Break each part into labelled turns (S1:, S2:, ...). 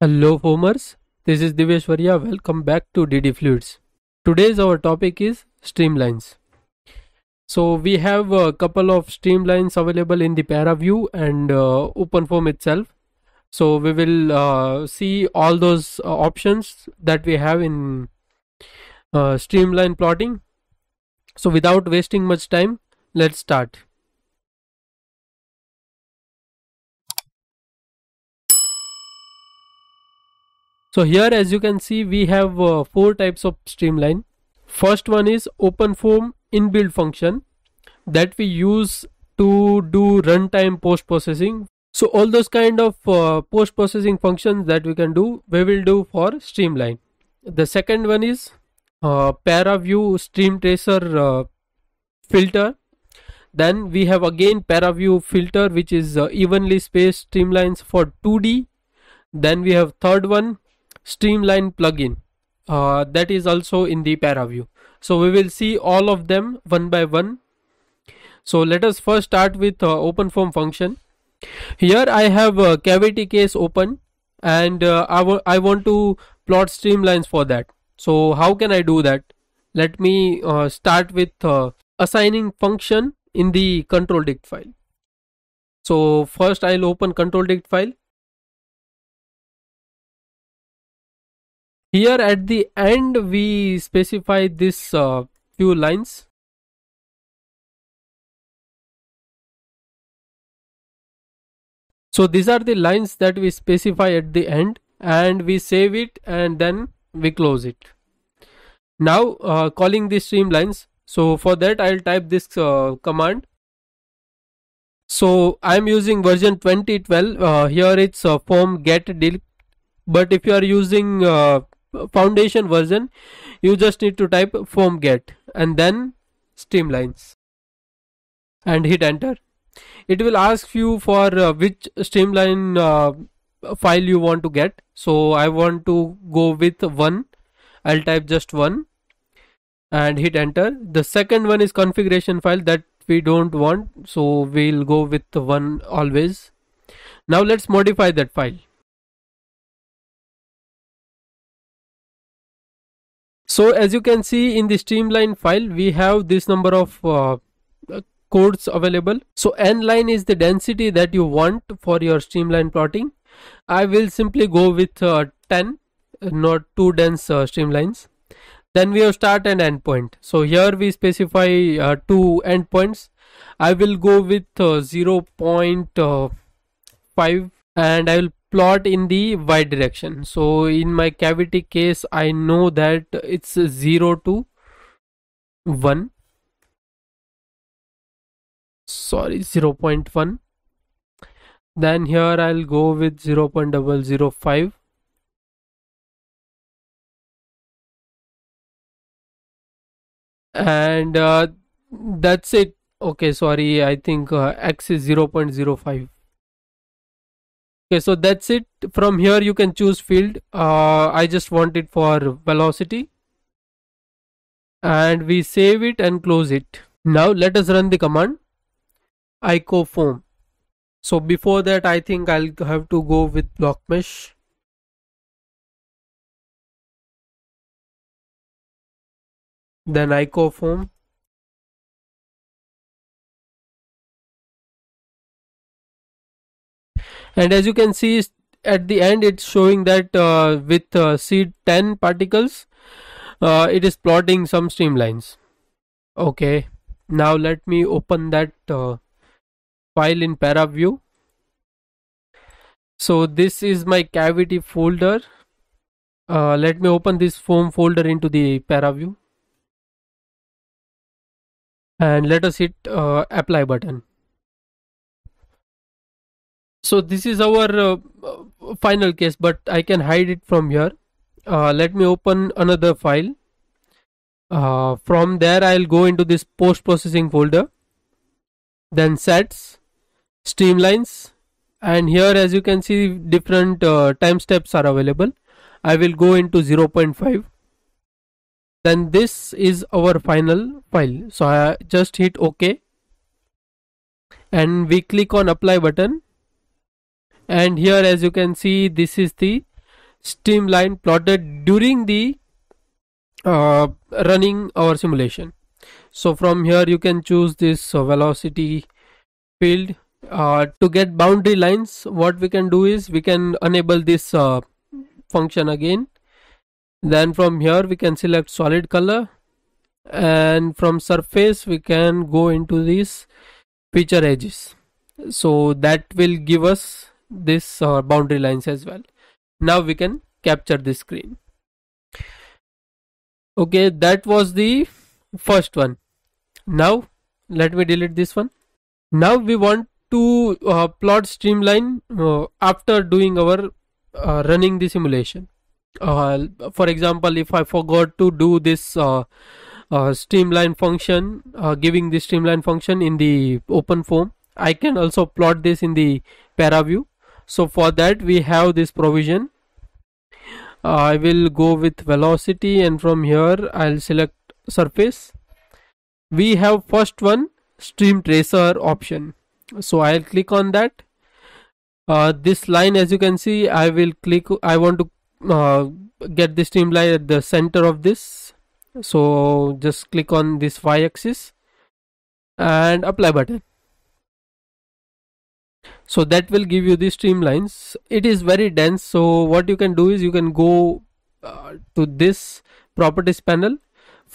S1: Hello Foamers, this is Diveshwarya, welcome back to DD Fluids. Today's our topic is streamlines. So we have a couple of streamlines available in the ParaView and uh, OpenFoam itself. So we will uh, see all those uh, options that we have in uh, streamline plotting. So without wasting much time,
S2: let's start.
S1: So here as you can see we have uh, four types of streamline. First one is open form inbuilt function that we use to do runtime post processing. So all those kind of uh, post processing functions that we can do we will do for streamline. The second one is uh, ParaView stream tracer uh, filter. Then we have again ParaView filter which is uh, evenly spaced streamlines for 2D. Then we have third one streamline plugin uh, that is also in the paraview so we will see all of them one by one so let us first start with uh, open form function here i have a cavity case open and uh, I, I want to plot streamlines for that so how can i do that let me uh, start with uh, assigning function in the control dict file so first i'll open control dict file
S2: here at the end we specify this uh, few lines so these are the
S1: lines that we specify at the end and we save it and then we close it now uh, calling the streamlines so for that i'll type this uh, command so i'm using version 2012 uh, here it's uh, form get delete but if you are using uh, foundation version you just need to type foam get and then streamlines and hit enter it will ask you for uh, which streamline uh, file you want to get so i want to go with one i'll type just one and hit enter the second one is configuration file that we don't want so we'll go with one always now let's
S2: modify that file
S1: so as you can see in the streamline file we have this number of uh, uh, codes available so n line is the density that you want for your streamline plotting i will simply go with uh, 10 not too dense uh, streamlines then we have start and end point so here we specify uh, two end points i will go with uh, uh, 0.5 and i will plot in the y direction so in my cavity case i know that it's 0 to 1
S2: sorry 0 0.1 then here i'll go with 0 0.005 and uh, that's it
S1: okay sorry i think uh, x is 0 0.05 okay so that's it from here you can choose field uh, I just want it for velocity and we save it and close it now let us run the command ico foam so before that I think I'll have
S2: to go with block mesh then ico foam and as you can
S1: see at the end it's showing that uh, with uh, seed 10 particles uh, it is plotting some streamlines okay now let me open that uh, file in paraview so this is my cavity folder uh, let me open this foam folder into the paraview and let us hit uh, apply button so this is our uh, uh, final case but I can hide it from here uh, let me open another file from there I'll go into this post processing folder then sets streamlines and here as you can see different uh, time steps are available i will go into 0.5 then this is our final file so i just hit ok and we click on apply button and here as you can see this is the streamline plotted during the uh, running our simulation so from here you can choose this velocity field uh, to get boundary lines what we can do is we can enable this uh, function again then from here we can select solid color and from surface we can go into these feature edges so that will give us this uh, boundary lines as well now we can capture this screen okay that was the first one now let me delete this one now we want to uh, plot streamline uh, after doing our uh, running the simulation uh, for example if i forgot to do this uh, uh, streamline function giving the streamline function in the open form i can also plot this in the para view so for that we have this provision uh, I will go with velocity and from here I'll select surface we have first one stream tracer option so I'll click on that uh, this line as you can see I will click I want to uh, get the stream line at the center of this so just click on this y axis and apply button so that will give you the streamlines it is very dense so what you can do is you can go uh, to this properties panel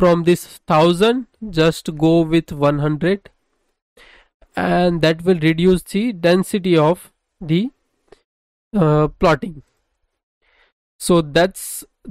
S1: from this 1000 just go with 100 and that will reduce the density of the uh, plotting so that's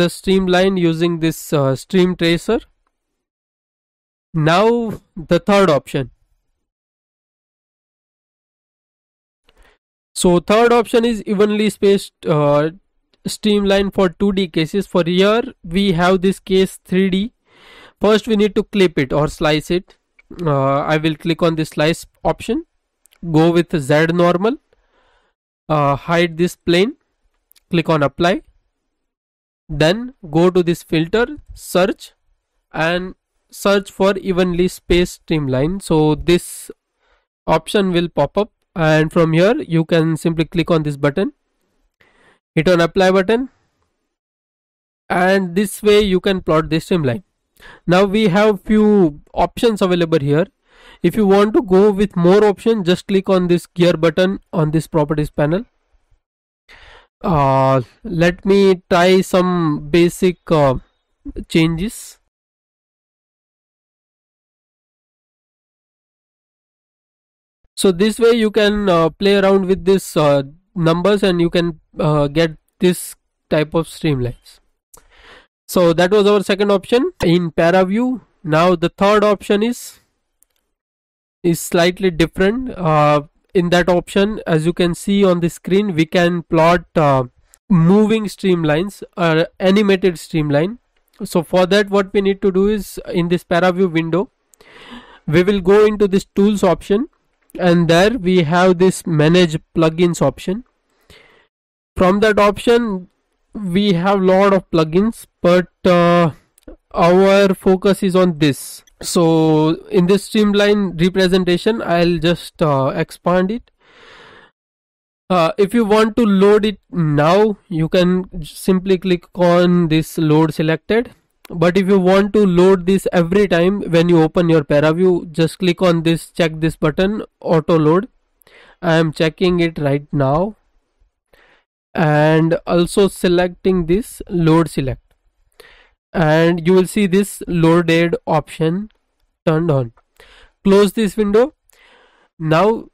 S1: the streamline using this uh, stream tracer now the third option
S2: So third option is
S1: evenly spaced uh, streamline for 2D cases. For here we have this case 3D. First we need to clip it or slice it. Uh, I will click on the slice option. Go with Z normal. Uh, hide this plane. Click on apply. Then go to this filter search and search for evenly spaced streamline. So this option will pop up and from here you can simply click on this button hit on apply button and this way you can plot the streamline now we have few options available here if you want to go with more options, just click on this gear button on this properties panel uh, let me try some basic uh,
S2: changes
S1: so this way you can uh, play around with this uh, numbers and you can uh, get this type of streamlines so that was our second option in paraview now the third option is is slightly different uh, in that option as you can see on the screen we can plot uh, moving streamlines or uh, animated streamline so for that what we need to do is in this paraview window we will go into this tools option and there we have this manage plugins option from that option we have lot of plugins but uh, our focus is on this so in this streamline representation i'll just uh, expand it uh, if you want to load it now you can simply click on this load selected but if you want to load this every time when you open your paraview just click on this check this button auto load i am checking it right now and also selecting this load select and you will see this loaded option turned on close this window now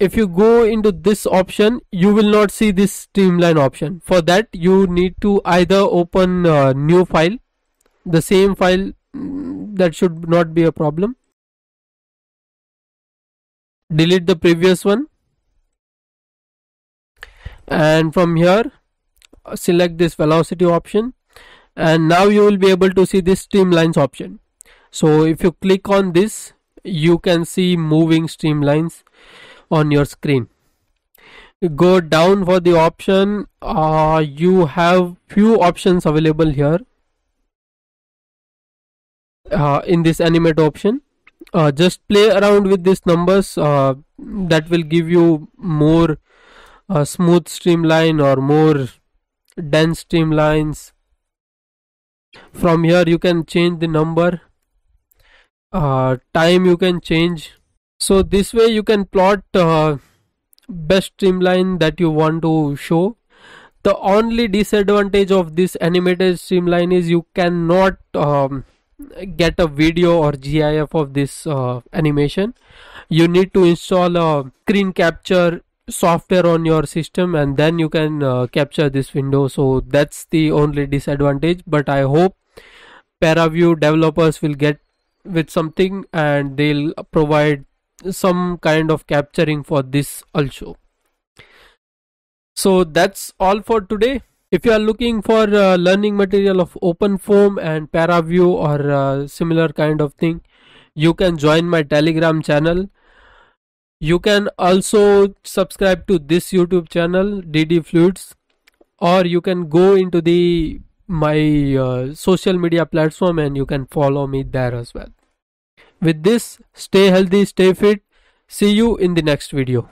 S1: if you go into this option you will not see this streamline option for that you need to either open a uh, new file the same file mm, that should not be a problem delete the previous one and from here uh, select this velocity option and now you will be able to see this streamlines option so if you click on this you can see moving streamlines on your screen go down for the option uh, you have few options available here uh, in this animate option uh, just play around with these numbers uh, that will give you more uh, smooth streamline or more dense streamlines from here you can change the number uh, time you can change so this way you can plot uh, best streamline that you want to show the only disadvantage of this animated streamline is you cannot um, get a video or GIF of this uh, animation, you need to install a screen capture software on your system and then you can uh, capture this window. So that's the only disadvantage. But I hope ParaView developers will get with something and they'll provide some kind of capturing for this also. So that's all for today. If you are looking for uh, learning material of OpenFOAM and ParaView or uh, similar kind of thing, you can join my Telegram channel. You can also subscribe to this YouTube channel, DD Fluids, or you can go into the my uh, social media platform and you can follow me there as well. With this, stay healthy, stay fit.
S2: See you in the next video.